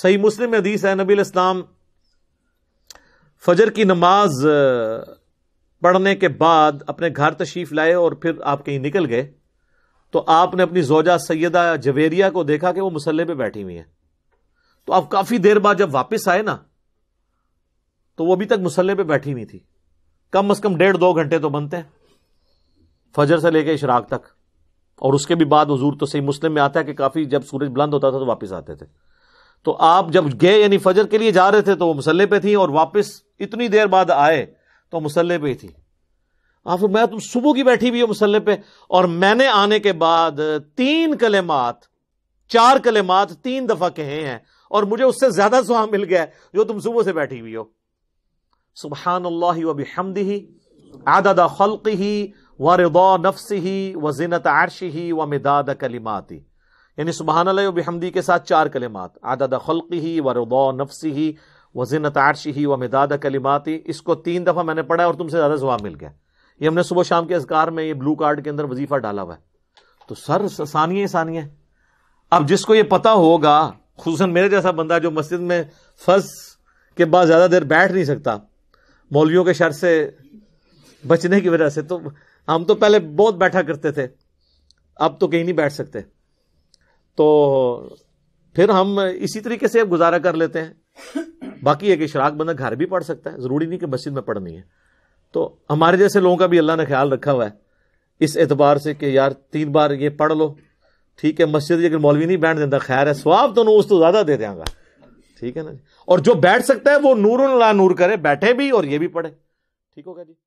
सही मुस्लिम हदीस है नबी इस्लाम फजर की नमाज पढ़ने के बाद अपने घर तशीफ लाए और फिर आप कहीं निकल गए तो आपने अपनी जोजा सैदा जवेरिया को देखा कि वो मुसल्ले पे बैठी हुई है तो आप काफी देर बाद जब वापस आए ना तो वो अभी तक मुसल्ले पे बैठी हुई थी कम अज कम डेढ़ दो घंटे तो बनते हैं फजर से लेकर इशराक तक और उसके भी बाद हजूर तो सही मुस्लिम में आता है कि काफी जब सूरज बुलंद होता था तो वापिस आते थे तो आप जब गए यानी फजर के लिए जा रहे थे तो वो मसल्ले पे थी और वापस इतनी देर बाद आए तो मसल्ले पे ही थी आप मैं तुम सुबह की बैठी हुई हो मसल्ले पे और मैंने आने के बाद तीन कलेमात चार कलेमात तीन दफा कहे हैं और मुझे उससे ज्यादा सुहा मिल गया जो तुम सुबह से बैठी हुई हो सुबहान अल्लाह हमदी आदादा खल्क ही व रिदा नफ्स ही व जिनत आरशी ही व मिदाद कलिमाती यानी सुबहानल्ला बिहमदी के साथ चार कलिमात आदद खल्क़ी ही व रुदौ नफसी ही व जिनत आरशी ही व मदाद ही इसको तीन दफ़ा मैंने पढ़ा और तुमसे ज़्यादा जवाब मिल गया ये हमने सुबह शाम के अजगार में ये ब्लू कार्ड के अंदर वजीफ़ा डाला हुआ है तो सर सानिए सानिए अब जिसको ये पता होगा खूस मेरे जैसा बंदा जो मस्जिद में फस के बाद ज़्यादा देर बैठ नहीं सकता मौलवियों के शर से बचने की वजह से तो हम तो पहले बहुत बैठा करते थे अब तो कहीं नहीं बैठ सकते तो फिर हम इसी तरीके से अब गुजारा कर लेते हैं बाकी एक इशराक बंदा घर भी पढ़ सकता है ज़रूरी नहीं कि मस्जिद में पढ़नी है तो हमारे जैसे लोगों का भी अल्लाह ने ख्याल रखा हुआ है इस एतबार से कि यार तीन बार ये पढ़ लो ठीक है मस्जिद लेकिन मौलवी नहीं बैठ देता खैर है स्वाब तो उस तो ज़्यादा दे देंगे ठीक है ना और जो बैठ सकता है वो नूर ला नूर करे बैठे भी और ये भी पढ़े ठीक होगा जी